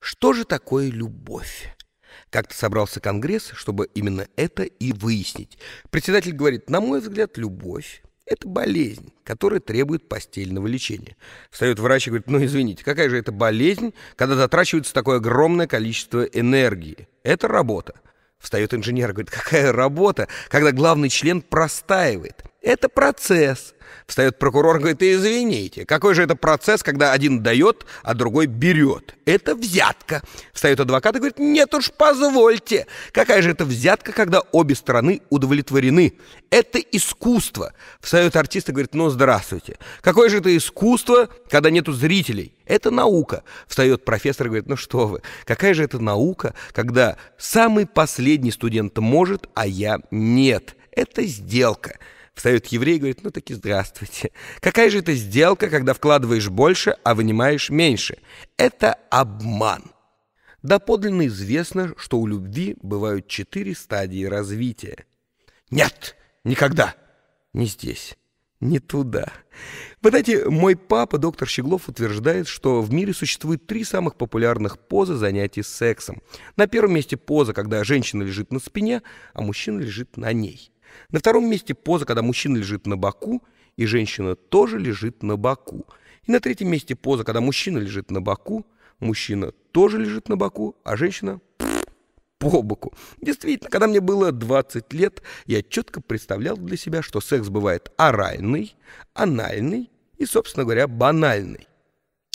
Что же такое любовь? Как-то собрался Конгресс, чтобы именно это и выяснить. Председатель говорит, на мой взгляд, любовь – это болезнь, которая требует постельного лечения. Встает врач и говорит, ну извините, какая же это болезнь, когда затрачивается такое огромное количество энергии? Это работа. Встает инженер и говорит, какая работа, когда главный член простаивает – это процесс. Встает прокурор, говорит, извините, какой же это процесс, когда один дает, а другой берет? Это взятка. Встает адвокат и говорит, нет уж, позвольте. Какая же это взятка, когда обе стороны удовлетворены? Это искусство. Встает артист и говорит, ну здравствуйте. Какое же это искусство, когда нету зрителей? Это наука. Встает профессор и говорит, ну что вы, какая же это наука, когда самый последний студент может, а я нет. Это сделка. Встает еврей и говорит, ну таки здравствуйте. Какая же это сделка, когда вкладываешь больше, а вынимаешь меньше? Это обман. Да подлинно известно, что у любви бывают четыре стадии развития. Нет, никогда. Не здесь, не туда. Вы знаете, мой папа, доктор Щеглов, утверждает, что в мире существует три самых популярных позы занятий сексом. На первом месте поза, когда женщина лежит на спине, а мужчина лежит на ней. На втором месте поза, когда мужчина лежит на боку, и женщина тоже лежит на боку. И на третьем месте поза, когда мужчина лежит на боку, мужчина тоже лежит на боку, а женщина по боку. Действительно, когда мне было 20 лет, я четко представлял для себя, что секс бывает оральный, анальный и, собственно говоря, банальный.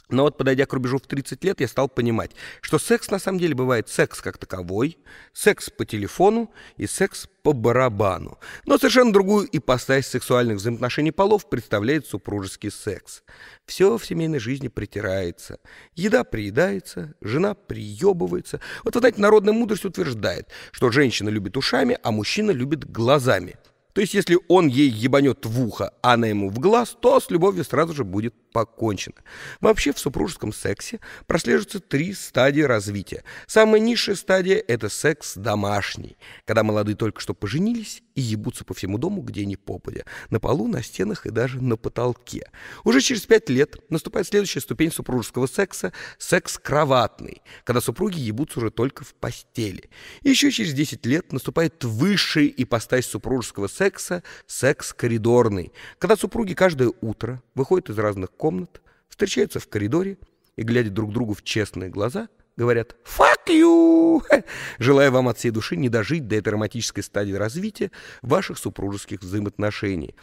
Но вот подойдя к рубежу в 30 лет, я стал понимать, что секс на самом деле бывает секс как таковой, секс по телефону и секс по барабану. Но совершенно другую ипостась сексуальных взаимоотношений полов представляет супружеский секс. Все в семейной жизни притирается. Еда приедается, жена приебывается. Вот, вы знаете, народная мудрость утверждает, что женщина любит ушами, а мужчина любит глазами – то есть, если он ей ебанет в ухо, а она ему в глаз, то с любовью сразу же будет покончено. Вообще в супружеском сексе прослеживаются три стадии развития. Самая низшая стадия – это секс домашний, когда молодые только что поженились и ебутся по всему дому, где ни попадя, на полу, на стенах и даже на потолке. Уже через пять лет наступает следующая ступень супружеского секса – секс кроватный, когда супруги ебутся уже только в постели. еще через 10 лет наступает высшая ипостась супружеского секса секса секс коридорный, когда супруги каждое утро выходят из разных комнат, встречаются в коридоре и, глядя друг другу в честные глаза, говорят «Fuck you!» Желаю вам от всей души не дожить до этой романтической стадии развития ваших супружеских взаимоотношений.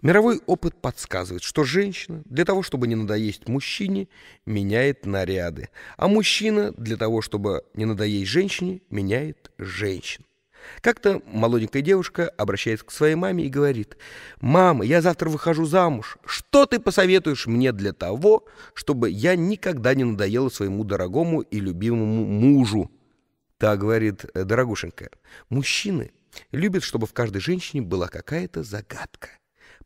Мировой опыт подсказывает, что женщина для того, чтобы не надоесть мужчине, меняет наряды, а мужчина для того, чтобы не надоесть женщине, меняет женщин. Как-то молоденькая девушка обращается к своей маме и говорит, «Мама, я завтра выхожу замуж. Что ты посоветуешь мне для того, чтобы я никогда не надоела своему дорогому и любимому мужу?» Та говорит, э, «Дорогушенька, мужчины любят, чтобы в каждой женщине была какая-то загадка.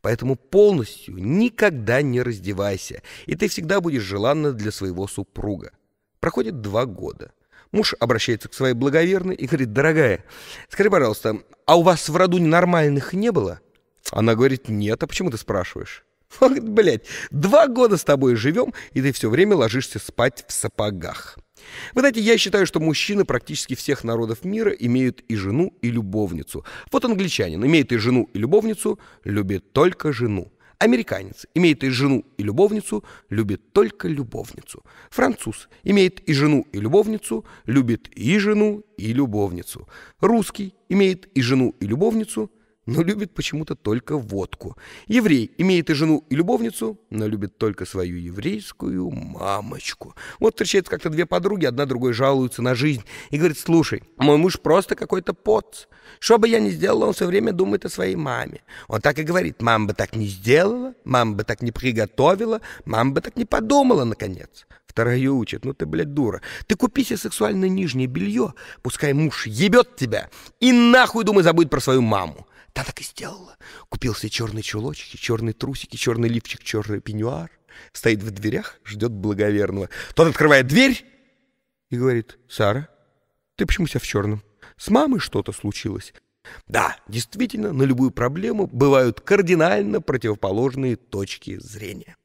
Поэтому полностью никогда не раздевайся, и ты всегда будешь желанна для своего супруга». Проходит два года. Муж обращается к своей благоверной и говорит, дорогая, скажи, пожалуйста, а у вас в роду нормальных не было? Она говорит, нет, а почему ты спрашиваешь? Он говорит, блядь, два года с тобой живем, и ты все время ложишься спать в сапогах. Вы знаете, я считаю, что мужчины практически всех народов мира имеют и жену, и любовницу. Вот англичанин имеет и жену, и любовницу, любит только жену. Американец имеет и жену, и любовницу, любит только любовницу. Француз имеет и жену, и любовницу, любит и жену, и любовницу. Русский имеет и жену, и любовницу – но любит почему-то только водку. Еврей имеет и жену, и любовницу, но любит только свою еврейскую мамочку. Вот встречаются как-то две подруги, одна другой жалуется на жизнь и говорит, слушай, мой муж просто какой-то поц. Что бы я ни сделала, он все время думает о своей маме. Он так и говорит, мама бы так не сделала, мама бы так не приготовила, мама бы так не подумала, наконец. Вторая учит, ну ты, блядь, дура. Ты купи себе сексуальное нижнее белье, пускай муж ебет тебя, и нахуй, думай, забудь про свою маму. Та так и сделала. Купил себе черные чулочки, черные трусики, черный лифчик, черный пеньюар. Стоит в дверях, ждет благоверного. Тот открывает дверь и говорит, «Сара, ты почему себя в черном? С мамой что-то случилось?» Да, действительно, на любую проблему бывают кардинально противоположные точки зрения.